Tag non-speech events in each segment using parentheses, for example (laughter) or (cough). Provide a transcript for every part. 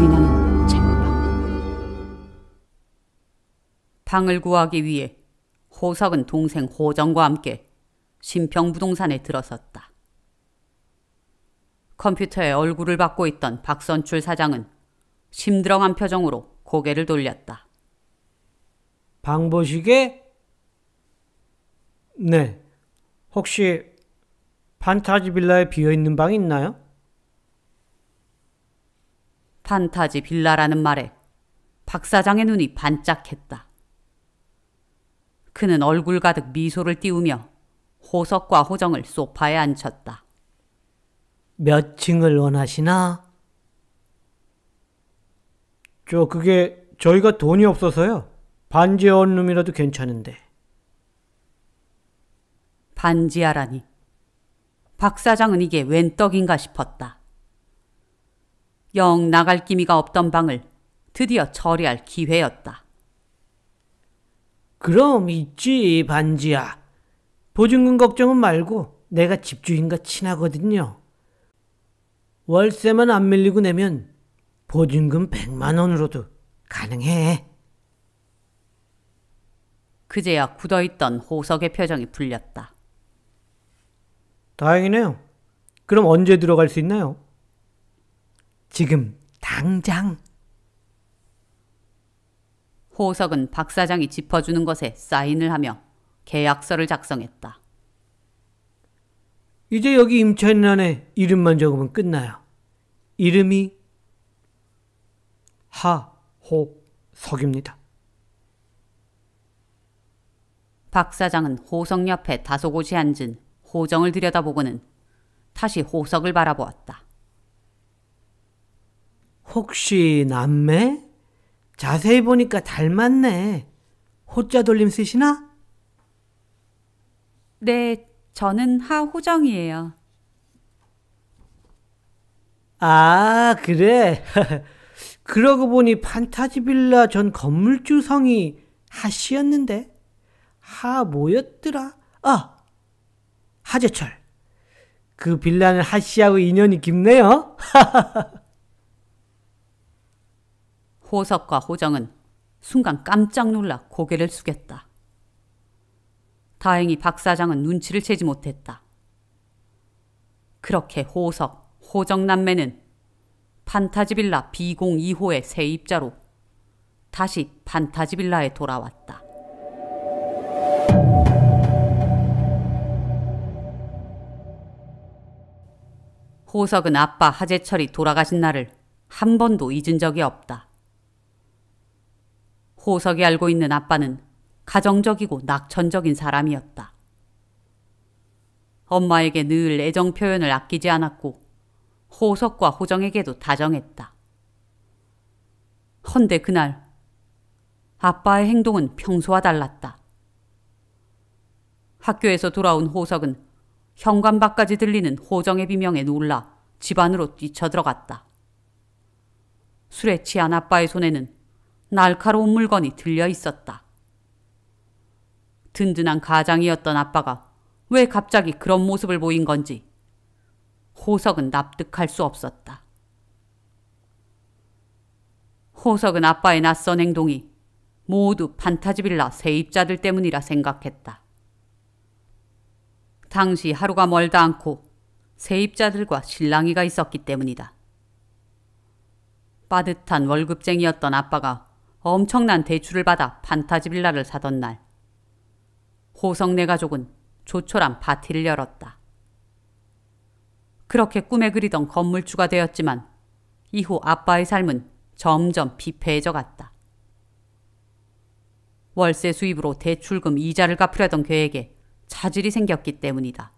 눈물이 나는 쟁방. 방을 구하기 위해 호석은 동생 호정과 함께 신평부동산에 들어섰다. 컴퓨터에 얼굴을 받고 있던 박선출 사장은 심드렁한 표정으로 고개를 돌렸다. 방 보시게? 네. 혹시 판타지 빌라에 비어 있는 방 있나요? 판타지 빌라라는 말에 박 사장의 눈이 반짝했다. 그는 얼굴 가득 미소를 띄우며 호석과 호정을 소파에 앉혔다. 몇 층을 원하시나? 저 그게 저희가 돈이 없어서요. 반지 원룸이라도 괜찮은데. 반지하라니. 박 사장은 이게 웬 떡인가 싶었다. 영 나갈 기미가 없던 방을 드디어 처리할 기회였다. 그럼 있지, 반지야. 보증금 걱정은 말고 내가 집주인과 친하거든요. 월세만 안 밀리고 내면 보증금 100만 원으로도 가능해. 그제야 굳어있던 호석의 표정이 풀렸다. 다행이네요. 그럼 언제 들어갈 수 있나요? 지금 당장. 호석은 박 사장이 짚어주는 것에 사인을 하며 계약서를 작성했다. 이제 여기 임차인란에 이름만 적으면 끝나요. 이름이 하호석입니다. 박 사장은 호석 옆에 다소곳이 앉은 호정을 들여다보고는 다시 호석을 바라보았다. 혹시 남매? 자세히 보니까 닮았네. 호자 돌림 쓰시나? 네, 저는 하호정이에요. 아, 그래. (laughs) 그러고 보니 판타지 빌라 전 건물주 성이 하씨였는데. 하 뭐였더라? 아, 하재철. 그 빌라는 하씨하고 인연이 깊네요. 하하하. (laughs) 호석과 호정은 순간 깜짝 놀라 고개를 숙였다. 다행히 박 사장은 눈치를 채지 못했다. 그렇게 호석, 호정 남매는 판타지빌라 B02호의 세입자로 다시 판타지빌라에 돌아왔다. 호석은 아빠 하재철이 돌아가신 날을 한 번도 잊은 적이 없다. 호석이 알고 있는 아빠는 가정적이고 낙천적인 사람이었다. 엄마에게 늘 애정 표현을 아끼지 않았고 호석과 호정에게도 다정했다. 헌데 그날 아빠의 행동은 평소와 달랐다. 학교에서 돌아온 호석은 현관밖까지 들리는 호정의 비명에 놀라 집 안으로 뛰쳐들어갔다. 술에 취한 아빠의 손에는 날카로운 물건이 들려 있었다. 든든한 가장이었던 아빠가 왜 갑자기 그런 모습을 보인 건지 호석은 납득할 수 없었다. 호석은 아빠의 낯선 행동이 모두 판타지 빌라 세입자들 때문이라 생각했다. 당시 하루가 멀다 않고 세입자들과 실랑이가 있었기 때문이다. 빠듯한 월급쟁이였던 아빠가 엄청난 대출을 받아 판타지 빌라를 사던 날 호성네 가족은 조촐한 파티를 열었다. 그렇게 꿈에 그리던 건물주가 되었지만 이후 아빠의 삶은 점점 피폐해져 갔다. 월세 수입으로 대출금 이자를 갚으려던 계획에 차질이 생겼기 때문이다.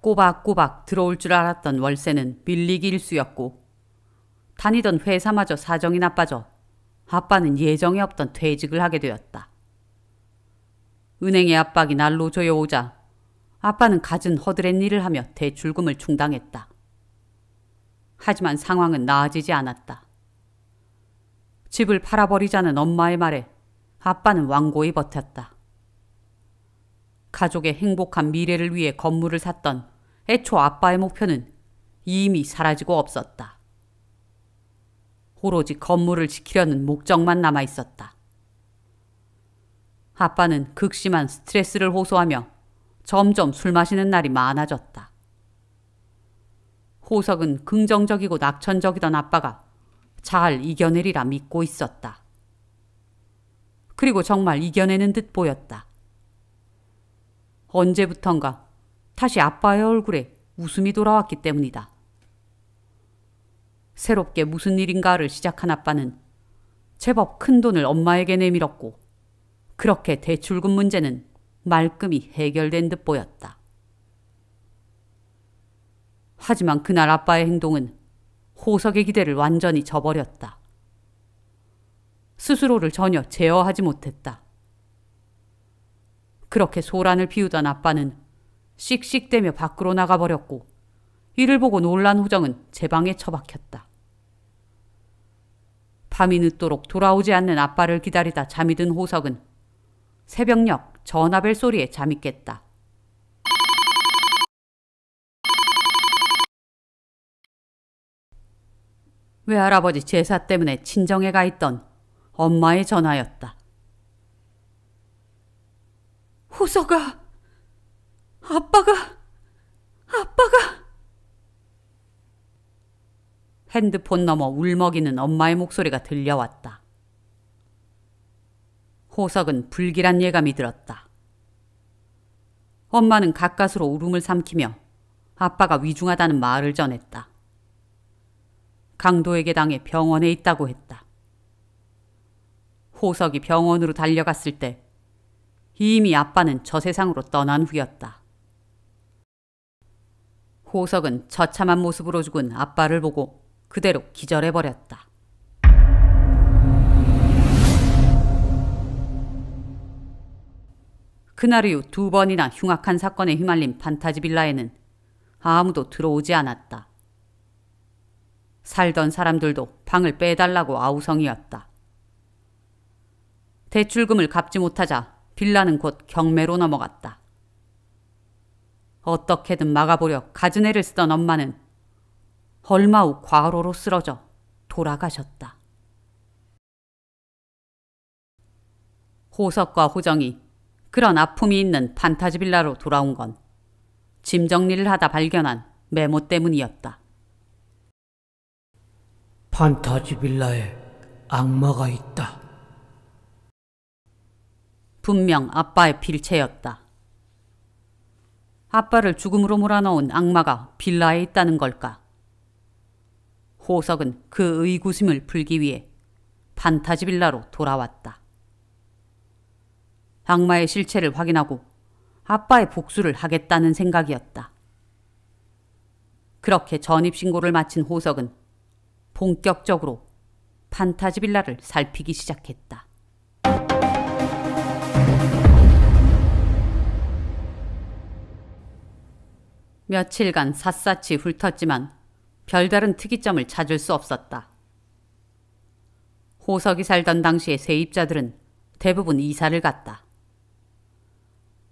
꼬박꼬박 들어올 줄 알았던 월세는 밀리기 일수였고 다니던 회사마저 사정이 나빠져 아빠는 예정에 없던 퇴직을 하게 되었다. 은행의 압박이 날로 조여오자 아빠는 갖은 허드렛 일을 하며 대출금을 충당했다. 하지만 상황은 나아지지 않았다. 집을 팔아버리자는 엄마의 말에 아빠는 완고히 버텼다. 가족의 행복한 미래를 위해 건물을 샀던 애초 아빠의 목표는 이미 사라지고 없었다. 오로지 건물을 지키려는 목적만 남아 있었다. 아빠는 극심한 스트레스를 호소하며 점점 술 마시는 날이 많아졌다. 호석은 긍정적이고 낙천적이던 아빠가 잘 이겨내리라 믿고 있었다. 그리고 정말 이겨내는 듯 보였다. 언제부턴가 다시 아빠의 얼굴에 웃음이 돌아왔기 때문이다. 새롭게 무슨 일인가를 시작한 아빠는 제법 큰 돈을 엄마에게 내밀었고 그렇게 대출금 문제는 말끔히 해결된 듯 보였다. 하지만 그날 아빠의 행동은 호석의 기대를 완전히 저버렸다. 스스로를 전혀 제어하지 못했다. 그렇게 소란을 피우던 아빠는 씩씩대며 밖으로 나가버렸고 이를 보고 놀란 호정은 제 방에 처박혔다. 밤이 늦도록 돌아오지 않는 아빠를 기다리다 잠이 든 호석은 새벽녘 전화벨 소리에 잠이 깼다. 외할아버지 제사 때문에 친정에 가 있던 엄마의 전화였다. 호석아, 아빠가, 아빠가. 핸드폰 넘어 울먹이는 엄마의 목소리가 들려왔다. 호석은 불길한 예감이 들었다. 엄마는 가까스로 울음을 삼키며 아빠가 위중하다는 말을 전했다. 강도에게 당해 병원에 있다고 했다. 호석이 병원으로 달려갔을 때 이미 아빠는 저 세상으로 떠난 후였다. 호석은 처참한 모습으로 죽은 아빠를 보고 그대로 기절해버렸다. 그날 이후 두 번이나 흉악한 사건에 휘말린 판타지 빌라에는 아무도 들어오지 않았다. 살던 사람들도 방을 빼달라고 아우성이었다. 대출금을 갚지 못하자 빌라는 곧 경매로 넘어갔다. 어떻게든 막아보려 가즈네를 쓰던 엄마는 얼마 후 과로로 쓰러져 돌아가셨다. 호석과 호정이 그런 아픔이 있는 판타지 빌라로 돌아온 건 짐 정리를 하다 발견한 메모 때문이었다. 판타지 빌라에 악마가 있다. 분명 아빠의 필체였다. 아빠를 죽음으로 몰아넣은 악마가 빌라에 있다는 걸까? 호석은 그 의구심을 풀기 위해 판타지빌라로 돌아왔다. 악마의 실체를 확인하고 아빠의 복수를 하겠다는 생각이었다. 그렇게 전입신고를 마친 호석은 본격적으로 판타지빌라를 살피기 시작했다. 며칠간 샅샅이 훑었지만 별다른 특이점을 찾을 수 없었다. 호석이 살던 당시의 세입자들은 대부분 이사를 갔다.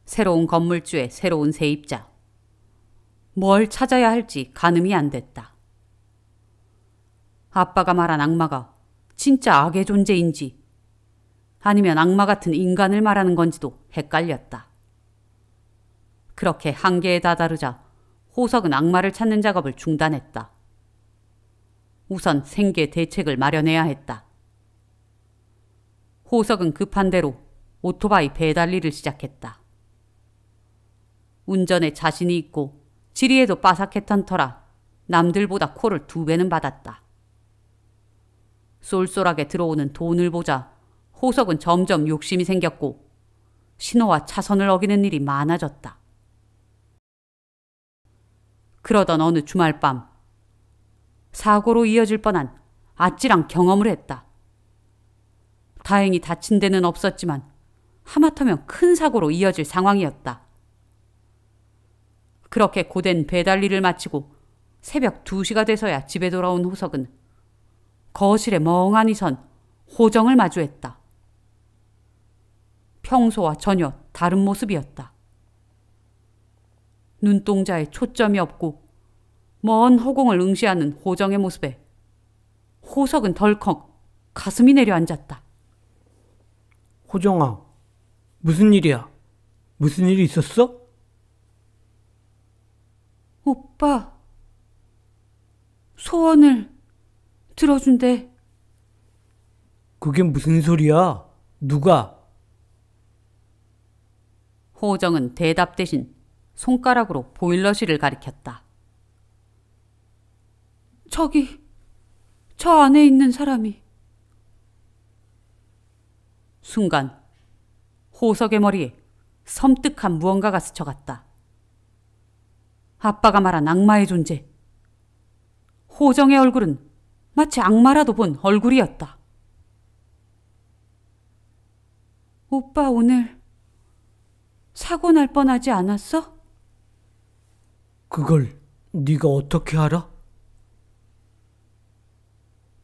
새로운 건물주의 새로운 세입자. 뭘 찾아야 할지 가늠이 안 됐다. 아빠가 말한 악마가 진짜 악의 존재인지 아니면 악마 같은 인간을 말하는 건지도 헷갈렸다. 그렇게 한계에 다다르자 호석은 악마를 찾는 작업을 중단했다. 우선 생계 대책을 마련해야 했다. 호석은 급한 대로 오토바이 배달일을 시작했다. 운전에 자신이 있고 지리에도 빠삭했던 터라 남들보다 코를 두 배는 받았다. 쏠쏠하게 들어오는 돈을 보자 호석은 점점 욕심이 생겼고 신호와 차선을 어기는 일이 많아졌다. 그러던 어느 주말 밤 사고로 이어질 뻔한 아찔한 경험을 했다. 다행히 다친 데는 없었지만 하마터면 큰 사고로 이어질 상황이었다. 그렇게 고된 배달일을 마치고 새벽 2시가 돼서야 집에 돌아온 호석은 거실에 멍하니 선 호정을 마주했다. 평소와 전혀 다른 모습이었다. 눈동자에 초점이 없고 먼허공을 응시하는 호정의 모습에 호석은 덜컥 가슴이 내려앉았다. 호정아, 무슨 일이야? 무슨 일이 있었어? 오빠, 소원을 들어준대. 그게 무슨 소리야? 누가? 호정은 대답 대신 손가락으로 보일러실을 가리켰다. 저기, 저 안에 있는 사람이. 순간 호석의 머리에 섬뜩한 무언가가 스쳐갔다. 아빠가 말한 악마의 존재. 호정의 얼굴은 마치 악마라도 본 얼굴이었다. 오빠 오늘 사고 날 뻔하지 않았어? 그걸 네가 어떻게 알아?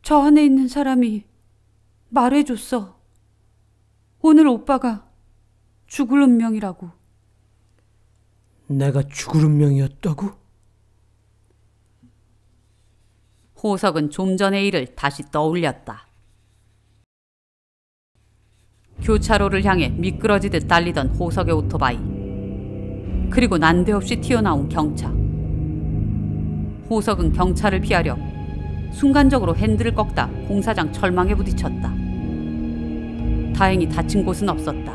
저 안에 있는 사람이 말해줬어. 오늘 오빠가 죽을 운명이라고. 내가 죽을 운명이었다고? 호석은 좀 전의 일을 다시 떠올렸다. 교차로를 향해 미끄러지듯 달리던 호석의 오토바이. 그리고 난데없이 튀어나온 경차. 호석은 경차를 피하려 순간적으로 핸들을 꺾다 공사장 철망에 부딪혔다. 다행히 다친 곳은 없었다.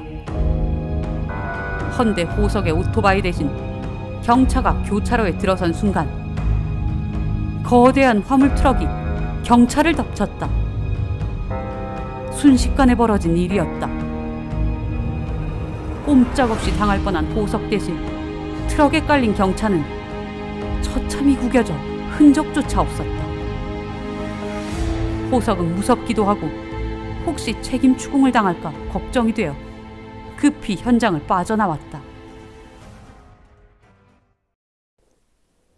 헌데 호석의 오토바이 대신 경차가 교차로에 들어선 순간 거대한 화물 트럭이 경차를 덮쳤다. 순식간에 벌어진 일이었다. 꼼짝없이 당할 뻔한 보석 대신 트럭에 깔린 경차는 처참히 구겨져 흔적조차 없었다. 보석은 무섭기도 하고 혹시 책임 추궁을 당할까 걱정이 되어 급히 현장을 빠져나왔다.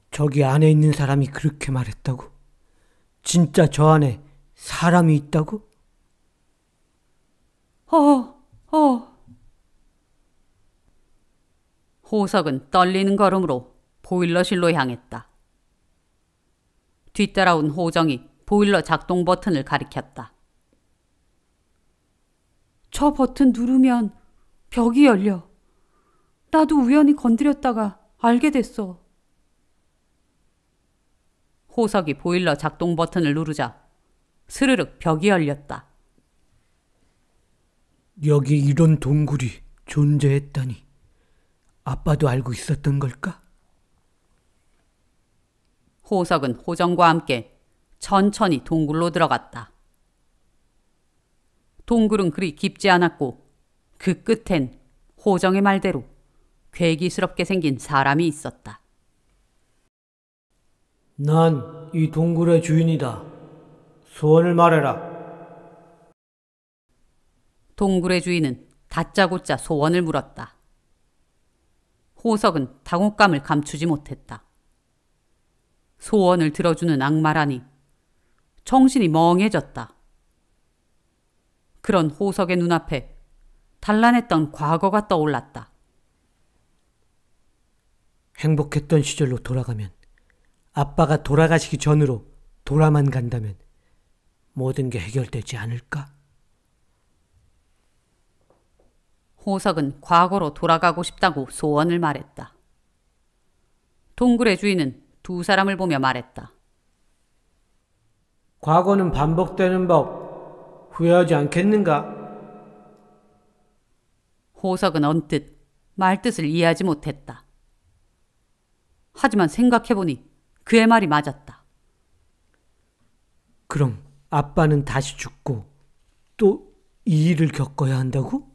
저기 안에 있는 사람이 그렇게 말했다고? 진짜 저 안에 사람이 있다고? 어, 어. 호석은 떨리는 걸음으로 보일러실로 향했다. 뒤따라온 호정이 보일러 작동 버튼을 가리켰다. 저 버튼 누르면 벽이 열려. 나도 우연히 건드렸다가 알게 됐어. 호석이 보일러 작동 버튼을 누르자 스르륵 벽이 열렸다. 여기 이런 동굴이 존재했다니 아빠도 알고 있었던 걸까? 호석은 호정과 함께 천천히 동굴로 들어갔다. 동굴은 그리 깊지 않았고 그 끝엔 호정의 말대로 괴기스럽게 생긴 사람이 있었다. 난 이 동굴의 주인이다. 소원을 말해라. 동굴의 주인은 다짜고짜 소원을 물었다. 호석은 당혹감을 감추지 못했다. 소원을 들어주는 악마라니 정신이 멍해졌다. 그런 호석의 눈앞에 단란했던 과거가 떠올랐다. 행복했던 시절로 돌아가면, 아빠가 돌아가시기 전으로 돌아만 간다면 모든 게 해결되지 않을까? 호석은 과거로 돌아가고 싶다고 소원을 말했다. 동굴의 주인은 두 사람을 보며 말했다. 과거는 반복되는 법 후회하지 않겠는가? 호석은 언뜻 말뜻을 이해하지 못했다. 하지만 생각해보니 그의 말이 맞았다. 그럼 아빠는 다시 죽고 또 이 일을 겪어야 한다고?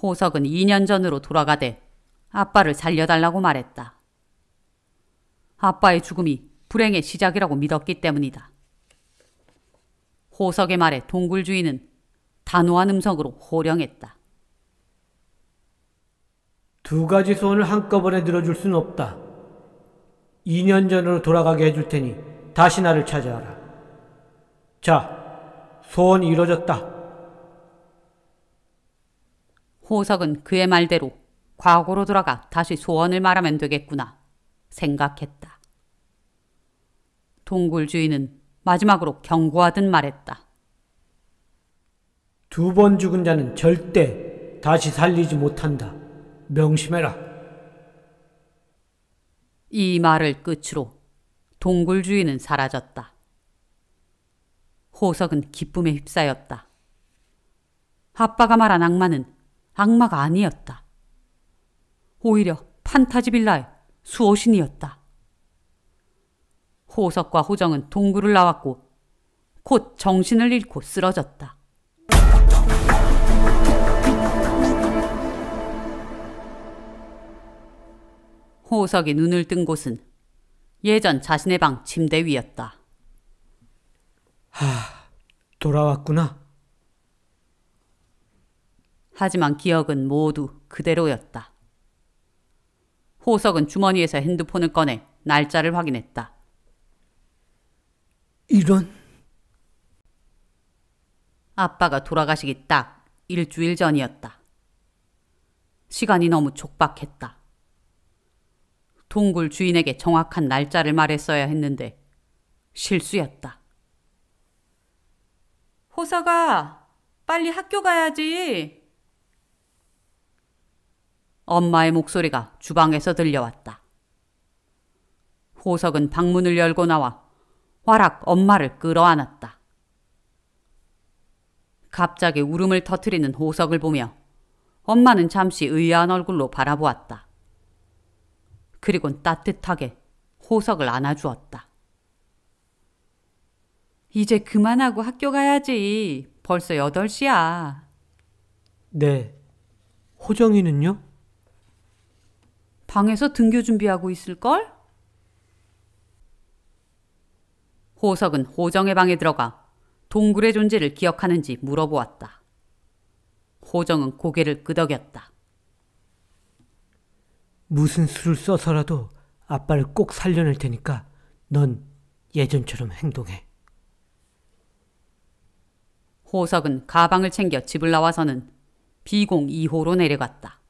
호석은 2년 전으로 돌아가되 아빠를 살려달라고 말했다. 아빠의 죽음이 불행의 시작이라고 믿었기 때문이다. 호석의 말에 동굴 주인은 단호한 음성으로 호령했다. 두 가지 소원을 한꺼번에 들어줄 수 없다. 2년 전으로 돌아가게 해줄 테니 다시 나를 찾아와라. 자, 소원 이루어졌다. 호석은 그의 말대로 과거로 돌아가 다시 소원을 말하면 되겠구나 생각했다. 동굴 주인은 마지막으로 경고하듯 말했다. 두 번 죽은 자는 절대 다시 살리지 못한다. 명심해라. 이 말을 끝으로 동굴 주인은 사라졌다. 호석은 기쁨에 휩싸였다. 아빠가 말한 악마는 악마가 아니었다. 오히려 판타지빌라의 수호신이었다. 호석과 호정은 동굴을 나왔고 곧 정신을 잃고 쓰러졌다. 호석이 눈을 뜬 곳은 예전 자신의 방 침대 위였다. 하, 돌아왔구나. 하지만 기억은 모두 그대로였다. 호석은 주머니에서 핸드폰을 꺼내 날짜를 확인했다. 이런. 아빠가 돌아가시기 딱 일주일 전이었다. 시간이 너무 촉박했다. 동굴 주인에게 정확한 날짜를 말했어야 했는데 실수였다. 호서가 빨리 학교 가야지. 엄마의 목소리가 주방에서 들려왔다. 호석은 방문을 열고 나와 화락 엄마를 끌어안았다. 갑자기 울음을 터트리는 호석을 보며 엄마는 잠시 의아한 얼굴로 바라보았다. 그리곤 따뜻하게 호석을 안아주었다. 이제 그만하고 학교 가야지. 벌써 8시야. 네. 호정이는요? 방에서 등교 준비하고 있을걸? 호석은 호정의 방에 들어가 동굴의 존재를 기억하는지 물어보았다. 호정은 고개를 끄덕였다. 무슨 수를 써서라도 아빠를 꼭 살려낼 테니까 넌 예전처럼 행동해. 호석은 가방을 챙겨 집을 나와서는 비공 2호로 내려갔다.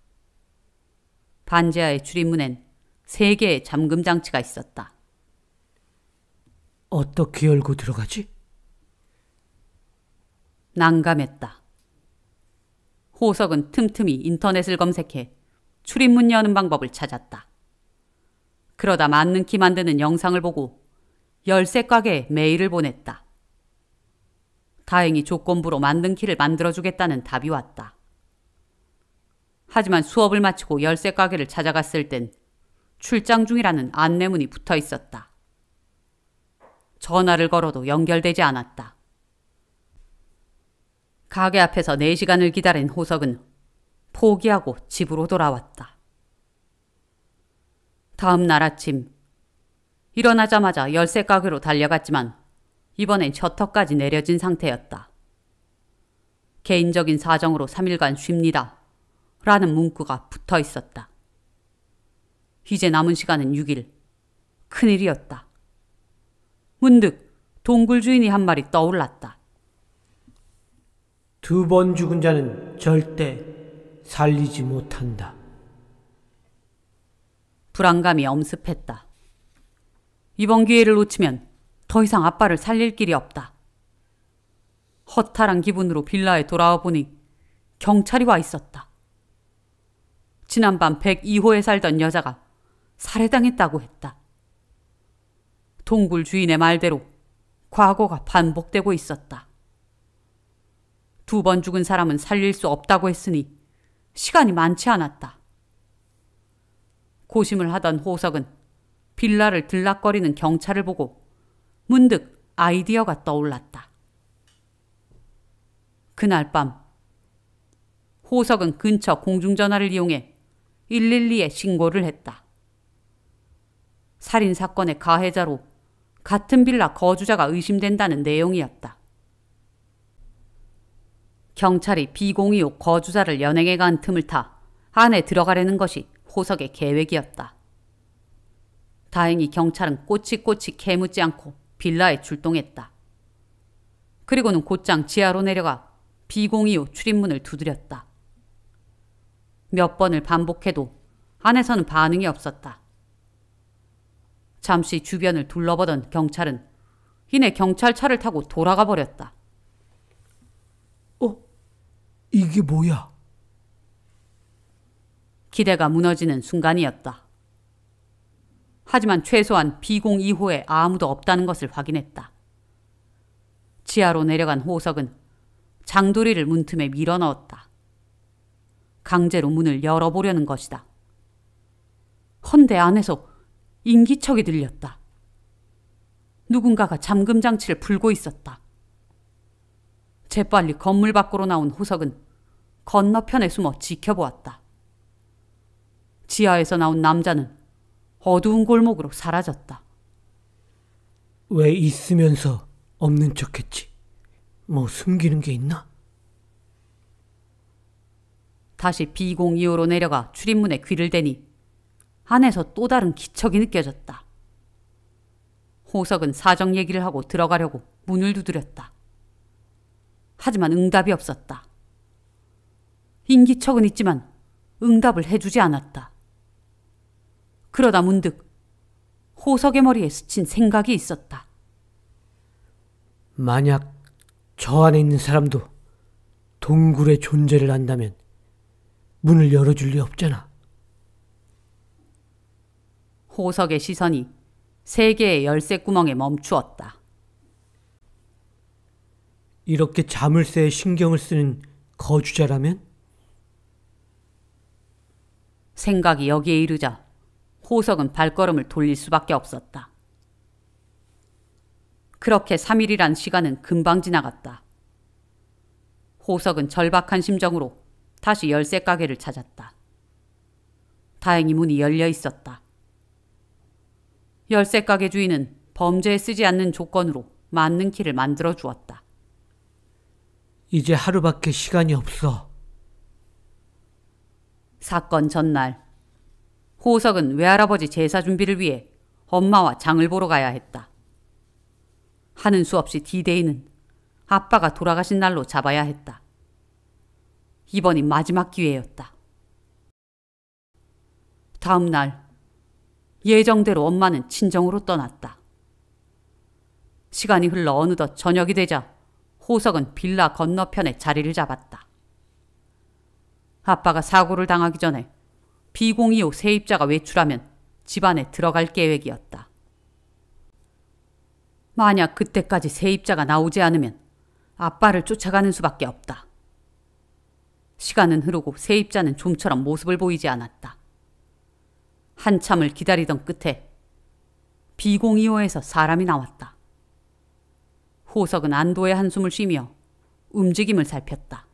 반지하의 출입문엔 세 개의 잠금 장치가 있었다. 어떻게 열고 들어가지? 난감했다. 호석은 틈틈이 인터넷을 검색해 출입문 여는 방법을 찾았다. 그러다 맞는 키 만드는 영상을 보고 열쇠 가게에 메일을 보냈다. 다행히 조건부로 만든 키를 만들어주겠다는 답이 왔다. 하지만 수업을 마치고 열쇠 가게를 찾아갔을 땐 출장 중이라는 안내문이 붙어 있었다. 전화를 걸어도 연결되지 않았다. 가게 앞에서 4시간을 기다린 호석은 포기하고 집으로 돌아왔다. 다음 날 아침, 일어나자마자 열쇠 가게로 달려갔지만 이번엔 셔터까지 내려진 상태였다. 개인적인 사정으로 3일간 쉽니다. 라는 문구가 붙어 있었다. 이제 남은 시간은 6일. 큰일이었다. 문득 동굴 주인이 한 말이 떠올랐다. 두 번 죽은 자는 절대 살리지 못한다. 불안감이 엄습했다. 이번 기회를 놓치면 더 이상 아빠를 살릴 길이 없다. 허탈한 기분으로 빌라에 돌아와 보니 경찰이 와 있었다. 지난밤 102호에 살던 여자가 살해당했다고 했다. 동굴 주인의 말대로 과거가 반복되고 있었다. 두 번 죽은 사람은 살릴 수 없다고 했으니 시간이 많지 않았다. 고심을 하던 호석은 빌라를 들락거리는 경찰을 보고 문득 아이디어가 떠올랐다. 그날 밤 호석은 근처 공중전화를 이용해 112에 신고를 했다. 살인 사건의 가해자로 같은 빌라 거주자가 의심된다는 내용이었다. 경찰이 비공2 5 거주자를 연행해 간 틈을 타 안에 들어가려는 것이 호석의 계획이었다. 다행히 경찰은 꼬치꼬치 캐묻지 않고 빌라에 출동했다. 그리고는 곧장 지하로 내려가 비공2 5 출입문을 두드렸다. 몇 번을 반복해도 안에서는 반응이 없었다. 잠시 주변을 둘러보던 경찰은 이내 경찰차를 타고 돌아가 버렸다. 어? 이게 뭐야? 기대가 무너지는 순간이었다. 하지만 최소한 비공 2호에 아무도 없다는 것을 확인했다. 지하로 내려간 호석은 장도리를 문틈에 밀어 넣었다. 강제로 문을 열어보려는 것이다. 헌데 안에서 인기척이 들렸다. 누군가가 잠금장치를 풀고 있었다. 재빨리 건물 밖으로 나온 호석은 건너편에 숨어 지켜보았다. 지하에서 나온 남자는 어두운 골목으로 사라졌다. 왜 있으면서 없는 척했지? 뭐 숨기는 게 있나? 다시 B025로 내려가 출입문에 귀를 대니 안에서 또 다른 기척이 느껴졌다. 호석은 사정 얘기를 하고 들어가려고 문을 두드렸다. 하지만 응답이 없었다. 인기척은 있지만 응답을 해주지 않았다. 그러다 문득 호석의 머리에 스친 생각이 있었다. 만약 저 안에 있는 사람도 동굴의 존재를 안다면 문을 열어줄 리 없잖아. 호석의 시선이 세 개의 열쇠 구멍에 멈추었다. 이렇게 자물쇠에 신경을 쓰는 거주자라면? 생각이 여기에 이르자 호석은 발걸음을 돌릴 수밖에 없었다. 그렇게 3일이란 시간은 금방 지나갔다. 호석은 절박한 심정으로 다시 열쇠 가게를 찾았다. 다행히 문이 열려 있었다. 열쇠 가게 주인은 범죄에 쓰지 않는 조건으로 맞는 키를 만들어 주었다. 이제 하루밖에 시간이 없어. 사건 전날 호석은 외할아버지 제사 준비를 위해 엄마와 장을 보러 가야 했다. 하는 수 없이 디데이는 아빠가 돌아가신 날로 잡아야 했다. 이번이 마지막 기회였다. 다음 날 예정대로 엄마는 친정으로 떠났다. 시간이 흘러 어느덧 저녁이 되자 호석은 빌라 건너편에 자리를 잡았다. 아빠가 사고를 당하기 전에 B025 세입자가 외출하면 집안에 들어갈 계획이었다. 만약 그때까지 세입자가 나오지 않으면 아빠를 쫓아가는 수밖에 없다. 시간은 흐르고 세입자는 좀처럼 모습을 보이지 않았다. 한참을 기다리던 끝에 B025에서 사람이 나왔다. 호석은 안도의 한숨을 쉬며 움직임을 살폈다.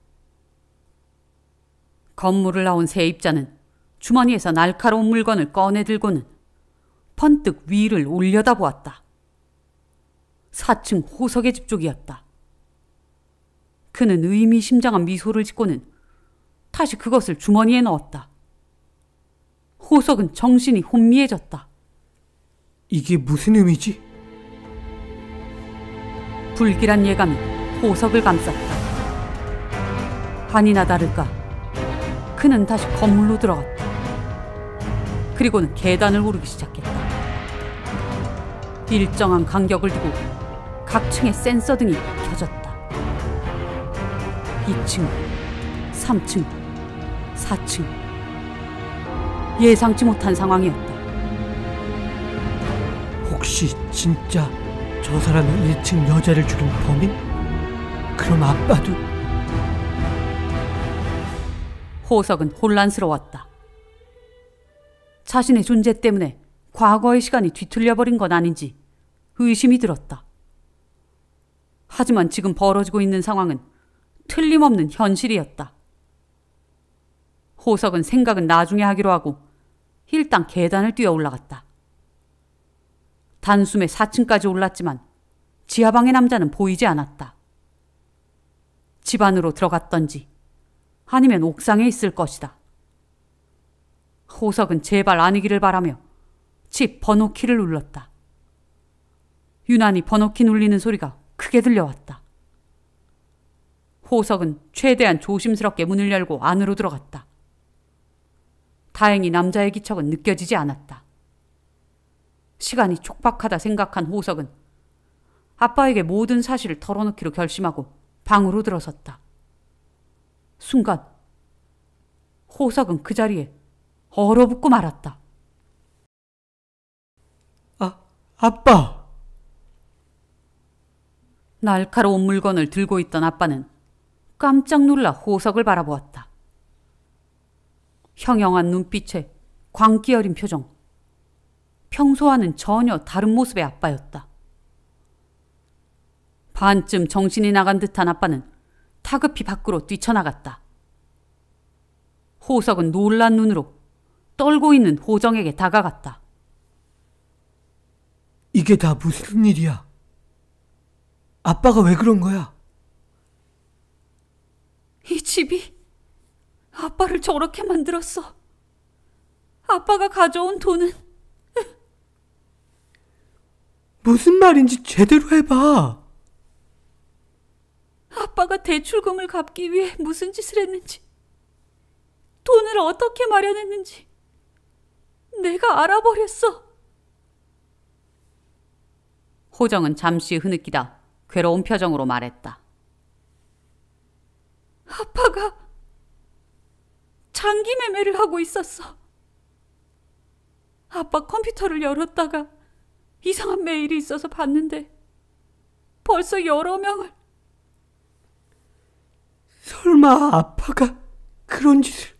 건물을 나온 세입자는 주머니에서 날카로운 물건을 꺼내 들고는 번뜩 위를 올려다보았다. 4층 호석의 집 쪽이었다. 그는 의미심장한 미소를 짓고는 다시 그것을 주머니에 넣었다. 호석은 정신이 혼미해졌다. 이게 무슨 의미지? 불길한 예감이 호석을 감쌌다. 반이나 다를까 그는 다시 건물로 들어갔다. 그리고는 계단을 오르기 시작했다. 일정한 간격을 두고 각 층의 센서 등이 켜졌다. 2층, 3층, 4층. 예상치 못한 상황이었다. 혹시 진짜 저 사람이 1층 여자를 죽인 범인? 그럼 아빠도 호석은 혼란스러웠다. 자신의 존재 때문에 과거의 시간이 뒤틀려버린 건 아닌지 의심이 들었다. 하지만 지금 벌어지고 있는 상황은 틀림없는 현실이었다. 호석은 생각은 나중에 하기로 하고 힐땅 계단을 뛰어 올라갔다. 단숨에 4층까지 올랐지만 지하방의 남자는 보이지 않았다. 집 안으로 들어갔던지 아니면 옥상에 있을 것이다. 호석은 제발 아니기를 바라며 집 번호키를 눌렀다. 유난히 번호키 눌리는 소리가 크게 들려왔다. 호석은 최대한 조심스럽게 문을 열고 안으로 들어갔다. 다행히 남자의 기척은 느껴지지 않았다. 시간이 촉박하다 생각한 호석은 아빠에게 모든 사실을 털어놓기로 결심하고 방으로 들어섰다. 순간 호석은 그 자리에 얼어붙고 말았다. 아, 아빠! 날카로운 물건을 들고 있던 아빠는 깜짝 놀라 호석을 바라보았다. 형형한 눈빛에 광기 어린 표정. 평소와는 전혀 다른 모습의 아빠였다. 반쯤 정신이 나간 듯한 아빠는 타급히 밖으로 뛰쳐나갔다. 호석은 놀란 눈으로 떨고 있는 호정에게 다가갔다. 이게 다 무슨 일이야? 아빠가 왜 그런 거야? 이 집이 아빠를 저렇게 만들었어. 아빠가 가져온 돈은 무슨 말인지 제대로 해봐. 아빠가 대출금을 갚기 위해 무슨 짓을 했는지, 돈을 어떻게 마련했는지, 내가 알아버렸어. 호정은 잠시 흐느끼다 괴로운 표정으로 말했다. 아빠가 장기 매매를 하고 있었어. 아빠 컴퓨터를 열었다가 이상한 메일이 있어서 봤는데 벌써 여러 명을 설마 아빠가 그런 짓을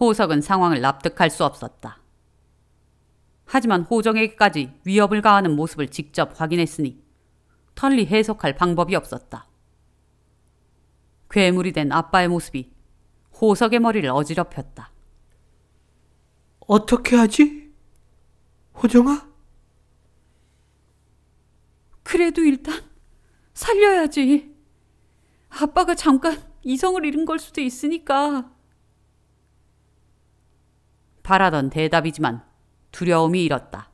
호석은 상황을 납득할 수 없었다. 하지만 호정에게까지 위협을 가하는 모습을 직접 확인했으니 털리 해석할 방법이 없었다. 괴물이 된 아빠의 모습이 호석의 머리를 어지럽혔다. 어떻게 하지? 호정아? 그래도 일단 살려야지. 아빠가 잠깐 이성을 잃은 걸 수도 있으니까. 바라던 대답이지만 두려움이 일었다.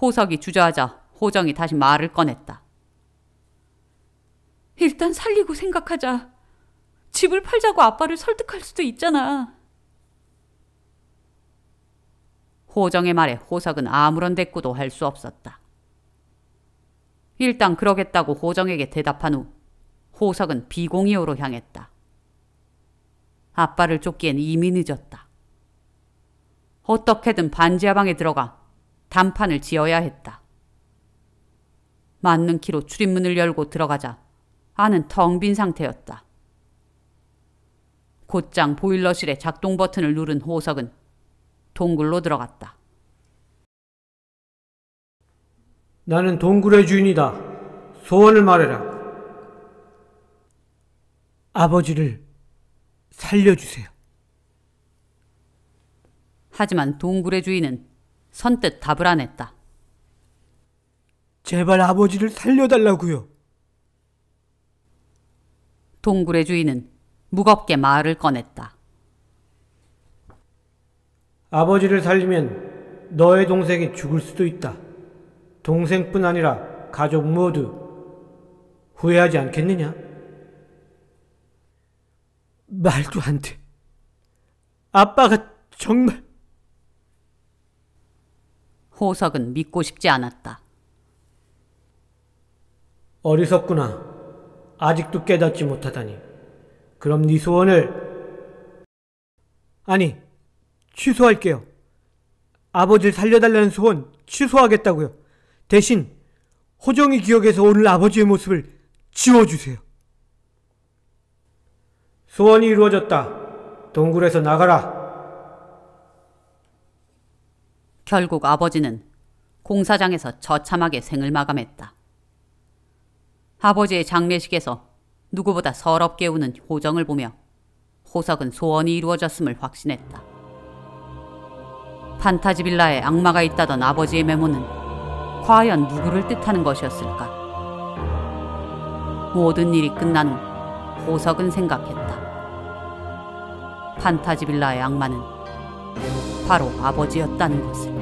호석이 주저하자 호정이 다시 말을 꺼냈다. 일단 살리고 생각하자. 집을 팔자고 아빠를 설득할 수도 있잖아. 호정의 말에 호석은 아무런 대꾸도 할 수 없었다. 일단 그러겠다고 호정에게 대답한 후 호석은 비공이호로 향했다. 아빠를 쫓기엔 이미 늦었다. 어떻게든 반지하방에 들어가 단판을 지어야 했다. 맞는 키로 출입문을 열고 들어가자 안은 텅 빈 상태였다. 곧장 보일러실의 작동 버튼을 누른 호석은 동굴로 들어갔다. 나는 동굴의 주인이다. 소원을 말해라. 아버지를 살려주세요. 하지만 동굴의 주인은 선뜻 답을 안 했다. 제발 아버지를 살려달라고요. 동굴의 주인은 무겁게 말을 꺼냈다. 아버지를 살리면 너의 동생이 죽을 수도 있다. 동생뿐 아니라 가족 모두 후회하지 않겠느냐? 말도 안 돼. 아빠가 정말... 호석은 믿고 싶지 않았다. 어리석구나. 아직도 깨닫지 못하다니. 그럼 네 소원을 아니 취소할게요. 아버지를 살려달라는 소원 취소하겠다고요. 대신 호정이 기억에서 오늘 아버지의 모습을 지워주세요. 소원이 이루어졌다. 동굴에서 나가라. 결국 아버지는 공사장에서 처참하게 생을 마감했다. 아버지의 장례식에서 누구보다 서럽게 우는 호정을 보며 호석은 소원이 이루어졌음을 확신했다. 판타지 빌라에 악마가 있다던 아버지의 메모는 과연 누구를 뜻하는 것이었을까? 모든 일이 끝난 후 호석은 생각했다. 판타지 빌라의 악마는 바로 아버지였다는 것을.